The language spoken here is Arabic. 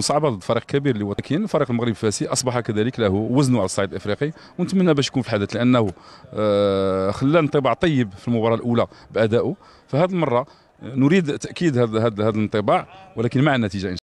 صعبه ضد فريق كبير اللي هو لكن الفريق المغرب الفاسي اصبح كذلك له وزنه على الصعيد الافريقي ونتمنى باش يكون في الحدث لانه آه، خلى انطباع طيب في المباراه الاولى بادائه فهذه المره آه، نريد تاكيد هذا الانطباع ولكن مع النتيجه